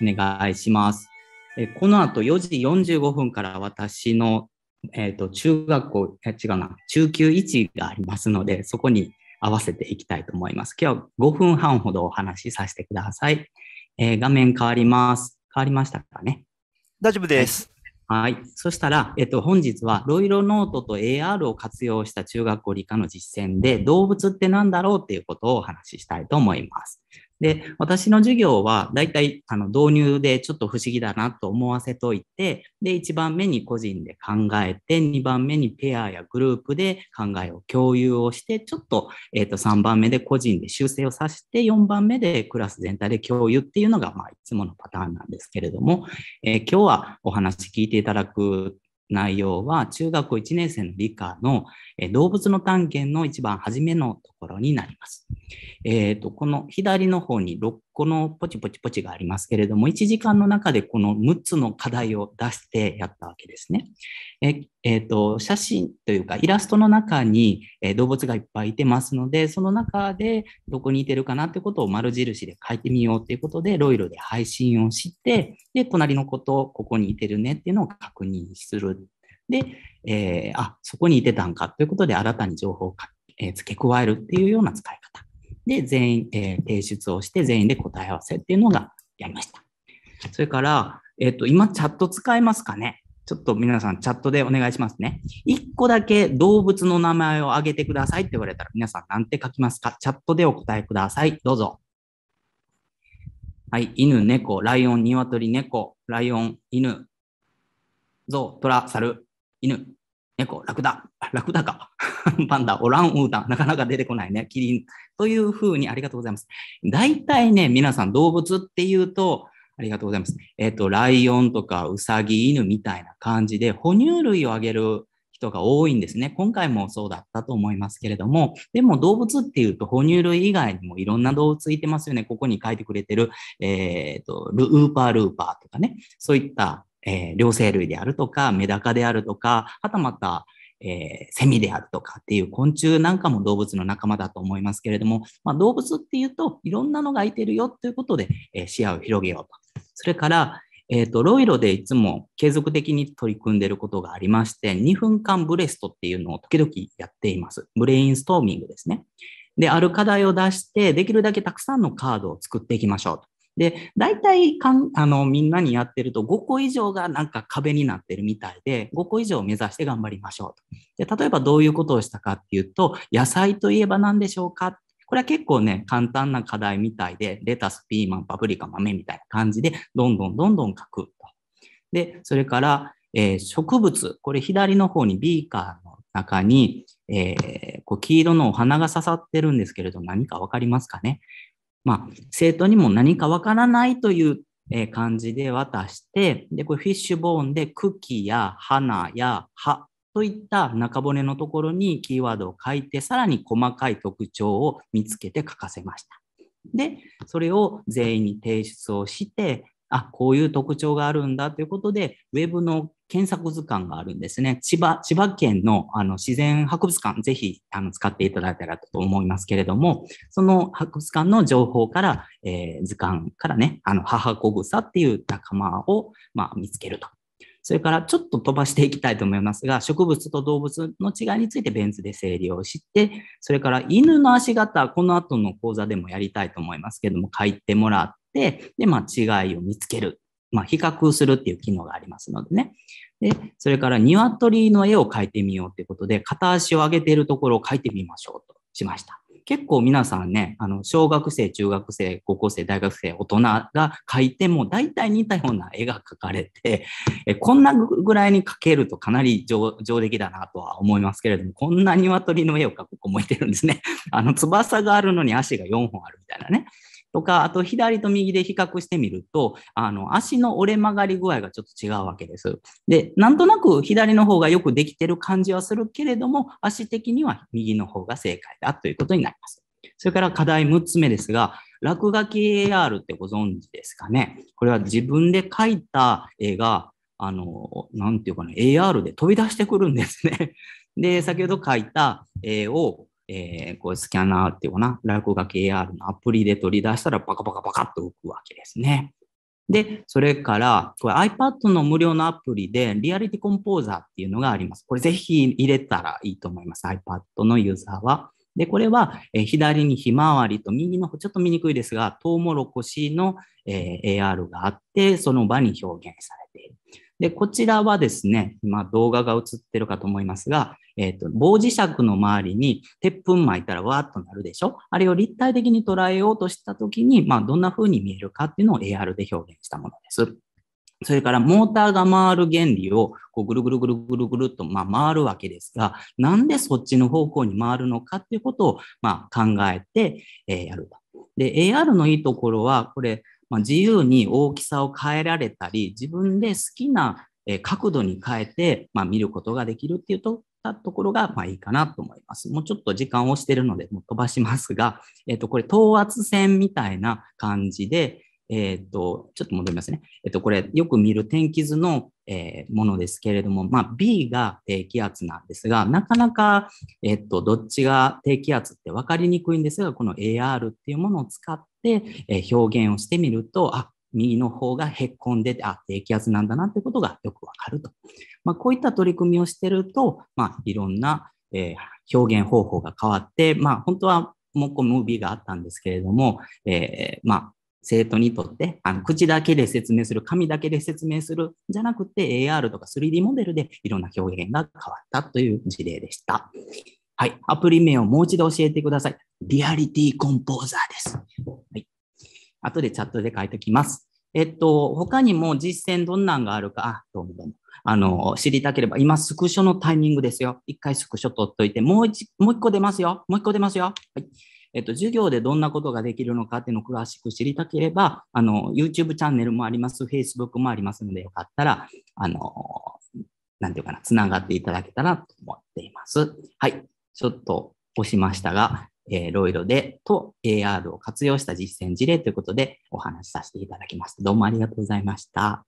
お願いします。えこの後4時45分から私の、えーと、中学校、違うな、中級1がありますので、そこに合わせていきたいと思います。今日は5分半ほどお話しさせてください。えー、画面変わります。変わりましたかね大丈夫です。はい。そしたら、えっと、本日は、ロイロノートと AR を活用した中学校理科の実践で、動物って何だろうっていうことをお話ししたいと思います。で、私の授業は大体あの導入でちょっと不思議だなと思わせといて、で、1番目に個人で考えて、2番目にペアやグループで考えを共有をして、ちょっと、えっ、ー、と、3番目で個人で修正をさせて、4番目でクラス全体で共有っていうのが、まあ、いつものパターンなんですけれども、えー、今日はお話聞いていただく内容は中学校1年生の理科の動物の探検の一番初めのところになります。えー、と、この左の方に6個のポチポチポチがありますけれども、1時間の中でこの6つの課題を出してやったわけですね。ええー、と、写真というかイラストの中に、え動物がいっぱいいてますので、その中でどこにいてるかなということを丸印で書いてみようということで、ロイロで配信をして、で、隣の子とここにいてるねっていうのを確認する。で、えー、あ、そこにいてたんかということで新たに情報を、え付け加えるっていうような使い方。で、全員、えー、提出をして、全員で答え合わせっていうのがやりました。それから、えっ、ー、と、今、チャット使えますかねちょっと皆さん、チャットでお願いしますね。1個だけ動物の名前を挙げてくださいって言われたら、皆さん、何て書きますかチャットでお答えください。どうぞ。はい、犬、猫、ライオン、鶏、猫、ライオン、犬、ゾウ、トラ、サル、犬。猫、ラクダ、ラクダか、パンダ、オランウータン、なかなか出てこないね、キリンというふうにありがとうございます。大体ね、皆さん動物っていうと、ありがとうございます。えっ、ー、と、ライオンとかウサギ、犬みたいな感じで、哺乳類をあげる人が多いんですね。今回もそうだったと思いますけれども、でも動物っていうと哺乳類以外にもいろんな動物いてますよね。ここに書いてくれてる、えっ、ー、と、ルーパールーパーとかね、そういったえー、両生類であるとか、メダカであるとか、はたまた、えー、セミであるとかっていう昆虫なんかも動物の仲間だと思いますけれども、まあ、動物っていうといろんなのがいてるよということで、えー、視野を広げようと。それから、えっ、ー、と、ロイロでいつも継続的に取り組んでいることがありまして、2分間ブレストっていうのを時々やっています。ブレインストーミングですね。で、ある課題を出して、できるだけたくさんのカードを作っていきましょうと。で、大体かんあのみんなにやってると5個以上がなんか壁になってるみたいで、5個以上を目指して頑張りましょうと。で、例えばどういうことをしたかっていうと、野菜といえば何でしょうかこれは結構ね、簡単な課題みたいで、レタス、ピーマン、パプリカ、豆みたいな感じで、どんどんどんどん書くと。で、それから、えー、植物、これ左の方にビーカーの中に、えー、こう黄色のお花が刺さってるんですけれど何か分かりますかね、まあ、生徒にも何かわからないという感じで渡して、で、これフィッシュボーンで茎や花や葉といった中骨のところにキーワードを書いて、さらに細かい特徴を見つけて書かせました。で、それを全員に提出をして、あ、こういう特徴があるんだということで、ウェブの検索図鑑があるんですね。千葉、千葉県のあの自然博物館、ぜひあの使っていただいたらと思いますけれども、その博物館の情報から、えー、図鑑からね、あの、母子草っていう仲間を、まあ、見つけると。それからちょっと飛ばしていきたいと思いますが、植物と動物の違いについてベンツで整理をして、それから犬の足型、この後の講座でもやりたいと思いますけども、書いてもらっ、で、まあ、違いを見つける。まあ、比較するっていう機能がありますのでね。で、それから鶏の絵を描いてみようということで、片足を上げているところを描いてみましょうとしました。結構皆さんね、あの、小学生、中学生、高校生、大学生、大人が描いても大体似たような絵が描かれて、えこんなぐらいに描けるとかなり上出来だなとは思いますけれども、こんな鶏の絵を描く子もいてるんですね。あの、翼があるのに足が4本あるみたいなね。とか、あと左と右で比較してみると、あの、足の折れ曲がり具合がちょっと違うわけです。で、なんとなく左の方がよくできてる感じはするけれども、足的には右の方が正解だということになります。それから課題6つ目ですが、落書き AR ってご存知ですかね。これは自分で描いた絵が、あの、なんていうかな、AR で飛び出してくるんですね。で、先ほど描いた絵を、えー、こういうスキャナーっていうかな、落書き AR のアプリで取り出したらパカパカパカっと浮くわけですね。で、それから、これ iPad の無料のアプリで、リアリティコンポーザーっていうのがあります。これぜひ入れたらいいと思います。iPad のユーザーは。で、これは、え左にひまわりと右の方、ちょっと見にくいですが、トウモロコシの、え AR があって、その場に表現されている。で、こちらはですね、今動画が映ってるかと思いますが、えっ、ー、と、棒磁石の周りに鉄粉巻いたらわーっとなるでしょあれを立体的に捉えようとしたときに、まあ、どんな風に見えるかっていうのを AR で表現したものです。それからモーターが回る原理をこうぐるぐるぐるぐるぐるっとま回るわけですが、なんでそっちの方向に回るのかっていうことをま考えてやると。で、AR のいいところは、これ、まあ、自由に大きさを変えられたり、自分で好きな角度に変えて、まあ、見ることができるっていうとたところが、まあいいかなと思います。もうちょっと時間をしてるので、もう飛ばしますが、えっ、ー、と、これ、等圧線みたいな感じで、えっ、と、ちょっと戻りますね。えっ、と、これ、よく見る天気図の、えー、ものですけれども、まあ、B が低気圧なんですが、なかなか、えっ、と、どっちが低気圧って分かりにくいんですが、この AR っていうものを使って、え表現をしてみると、あ、右の方がへっこんでて、あ、低気圧なんだなってことがよくわかると。まあ、こういった取り組みをしてると、まあ、いろんな、え表現方法が変わって、まあ、本当はもう1個ムービーがあったんですけれども、えー、まあ、生徒にとってあの口だけで説明する、紙だけで説明するじゃなくて AR とか 3D モデルでいろんな表現が変わったという事例でした。はい。アプリ名をもう一度教えてください。リアリティコンポーザーです。はい。後でチャットで書いておきます。えっと、他にも実践どんなんがあるか、あ、どうもどうも。あの、知りたければ、今、スクショのタイミングですよ。一回スクショ取っといて、もう一、もう一個出ますよ。もう一個出ますよ。はい。えっと、授業でどんなことができるのかっていうのを詳しく知りたければ、あの、YouTube チャンネルもあります、Facebook もありますので、よかったら、あの、なんていうかな、つながっていただけたらと思っています。はい。ちょっと押しましたが、えー、ロイロでと AR を活用した実践事例ということでお話しさせていただきました。どうもありがとうございました。